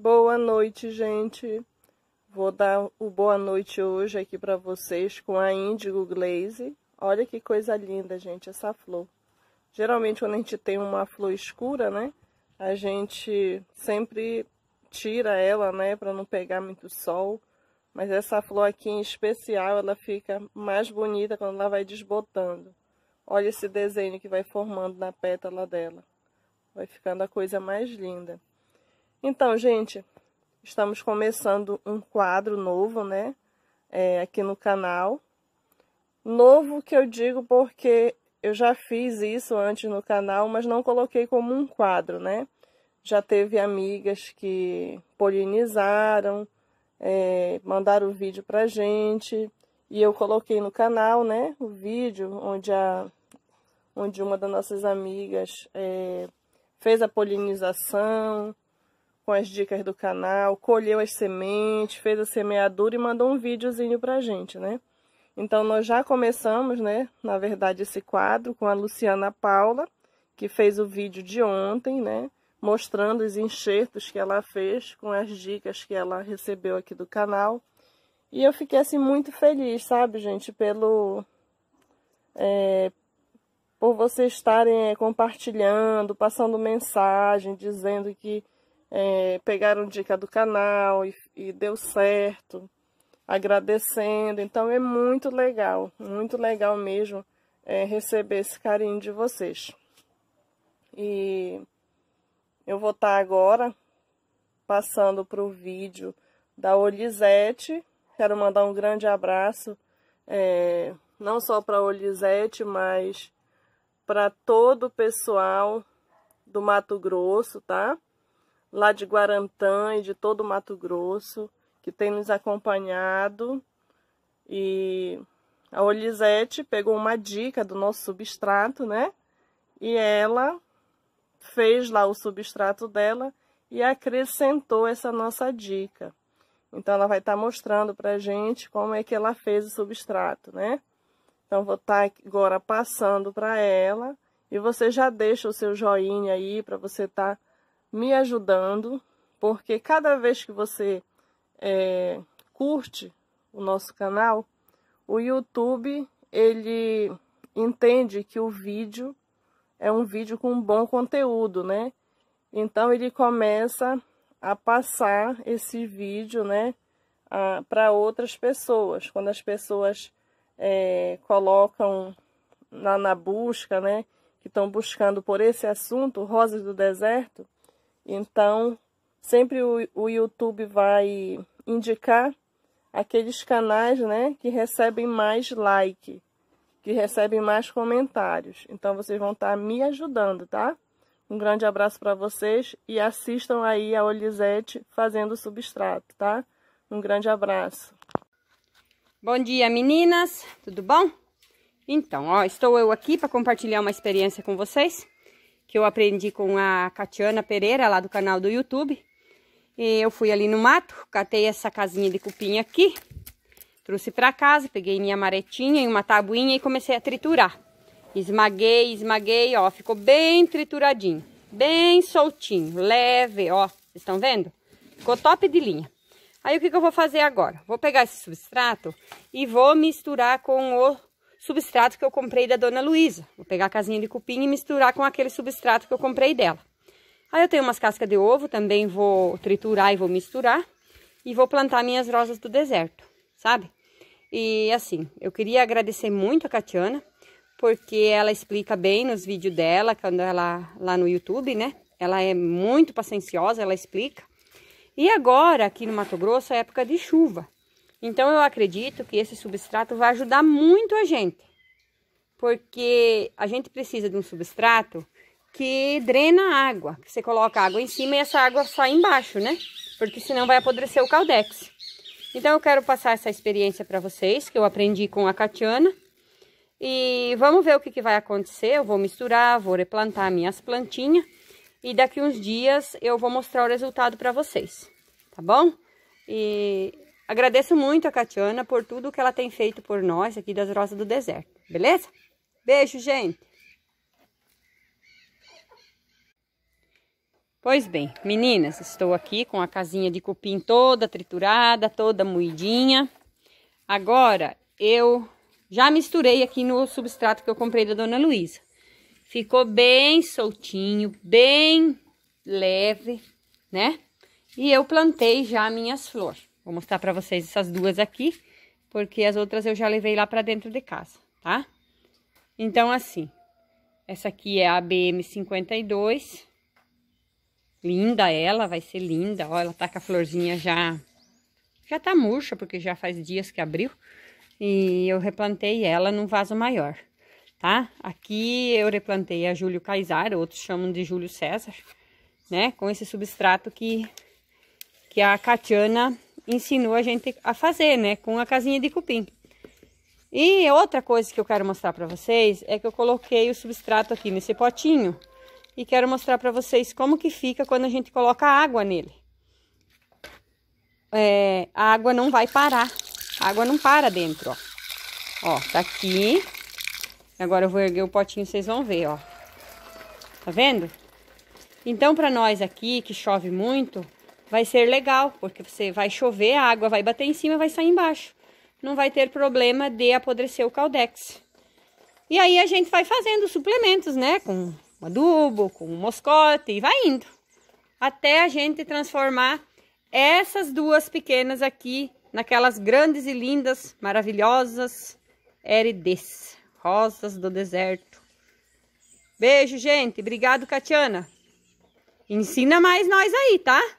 Boa noite, gente. Vou dar o boa noite hoje aqui para vocês com a Índigo Glaze. Olha que coisa linda, gente, essa flor. Geralmente quando a gente tem uma flor escura, né, a gente sempre tira ela, né, para não pegar muito sol. Mas essa flor aqui em especial, ela fica mais bonita quando ela vai desbotando. Olha esse desenho que vai formando na pétala dela. Vai ficando a coisa mais linda. Então, gente, estamos começando um quadro novo, né? É, aqui no canal. Novo que eu digo porque eu já fiz isso antes no canal, mas não coloquei como um quadro, né? Já teve amigas que polinizaram, é, mandaram o vídeo pra gente. E eu coloquei no canal, né? O vídeo onde, a, onde uma das nossas amigas é, fez a polinização, com as dicas do canal, colheu as sementes, fez a semeadura e mandou um videozinho pra gente, né? Então nós já começamos, né, na verdade esse quadro com a Luciana Paula, que fez o vídeo de ontem, né, mostrando os enxertos que ela fez com as dicas que ela recebeu aqui do canal. E eu fiquei assim muito feliz, sabe, gente, pelo é, por vocês estarem é, compartilhando, passando mensagem, dizendo que é, pegaram dica do canal e, e deu certo, agradecendo. Então é muito legal, muito legal mesmo é, receber esse carinho de vocês. E eu vou estar tá agora passando para o vídeo da Olizete. Quero mandar um grande abraço, é, não só para a Olizete, mas para todo o pessoal do Mato Grosso, tá? lá de Guarantã e de todo o Mato Grosso, que tem nos acompanhado. E a Olisete pegou uma dica do nosso substrato, né? E ela fez lá o substrato dela e acrescentou essa nossa dica. Então, ela vai estar tá mostrando para gente como é que ela fez o substrato, né? Então, vou estar tá agora passando para ela. E você já deixa o seu joinha aí para você estar tá me ajudando, porque cada vez que você é, curte o nosso canal, o YouTube ele entende que o vídeo é um vídeo com bom conteúdo, né? Então ele começa a passar esse vídeo, né, para outras pessoas. Quando as pessoas é, colocam na, na busca, né, que estão buscando por esse assunto, rosas do deserto, então, sempre o, o YouTube vai indicar aqueles canais, né, que recebem mais like, que recebem mais comentários. Então, vocês vão estar tá me ajudando, tá? Um grande abraço para vocês e assistam aí a Olisete fazendo substrato, tá? Um grande abraço. Bom dia, meninas. Tudo bom? Então, ó, estou eu aqui para compartilhar uma experiência com vocês que eu aprendi com a Catiana Pereira, lá do canal do YouTube. E eu fui ali no mato, catei essa casinha de cupim aqui, trouxe para casa, peguei minha maretinha e uma tabuinha e comecei a triturar. Esmaguei, esmaguei, ó, ficou bem trituradinho, bem soltinho, leve, ó, vocês estão vendo? Ficou top de linha. Aí o que, que eu vou fazer agora? Vou pegar esse substrato e vou misturar com o substrato que eu comprei da Dona Luísa. Vou pegar a casinha de cupim e misturar com aquele substrato que eu comprei dela. Aí eu tenho umas cascas de ovo, também vou triturar e vou misturar. E vou plantar minhas rosas do deserto, sabe? E assim, eu queria agradecer muito a Catiana, porque ela explica bem nos vídeos dela, quando ela lá no YouTube, né? Ela é muito pacienciosa, ela explica. E agora, aqui no Mato Grosso, é época de chuva. Então, eu acredito que esse substrato vai ajudar muito a gente, porque a gente precisa de um substrato que drena a água, que você coloca água em cima e essa água sai embaixo, né? Porque senão vai apodrecer o caldex. Então, eu quero passar essa experiência para vocês, que eu aprendi com a Catiana. E vamos ver o que, que vai acontecer. Eu vou misturar, vou replantar minhas plantinhas. E daqui uns dias eu vou mostrar o resultado para vocês, tá bom? E Agradeço muito a Catiana por tudo que ela tem feito por nós aqui das Rosas do Deserto, beleza? Beijo, gente! Pois bem, meninas, estou aqui com a casinha de cupim toda triturada, toda moidinha. Agora, eu já misturei aqui no substrato que eu comprei da Dona Luísa. Ficou bem soltinho, bem leve, né? E eu plantei já minhas flores. Vou mostrar pra vocês essas duas aqui, porque as outras eu já levei lá pra dentro de casa, tá? Então, assim, essa aqui é a BM52. Linda ela, vai ser linda. Ó, ela tá com a florzinha já... Já tá murcha, porque já faz dias que abriu. E eu replantei ela num vaso maior, tá? Aqui eu replantei a Júlio Caizar, outros chamam de Júlio César, né? Com esse substrato que, que a Catiana ensinou a gente a fazer, né? Com a casinha de cupim. E outra coisa que eu quero mostrar para vocês é que eu coloquei o substrato aqui nesse potinho. E quero mostrar para vocês como que fica quando a gente coloca água nele. É, a água não vai parar. A água não para dentro, ó. Ó, tá aqui. Agora eu vou erguer o potinho, vocês vão ver, ó. Tá vendo? Então, para nós aqui, que chove muito, vai ser legal, porque você vai chover, a água vai bater em cima e vai sair embaixo. Não vai ter problema de apodrecer o caldex. E aí a gente vai fazendo suplementos, né? Com adubo, com moscote e vai indo. Até a gente transformar essas duas pequenas aqui naquelas grandes e lindas, maravilhosas erides, rosas do deserto. Beijo, gente. Obrigado, Catiana. Ensina mais nós aí, tá?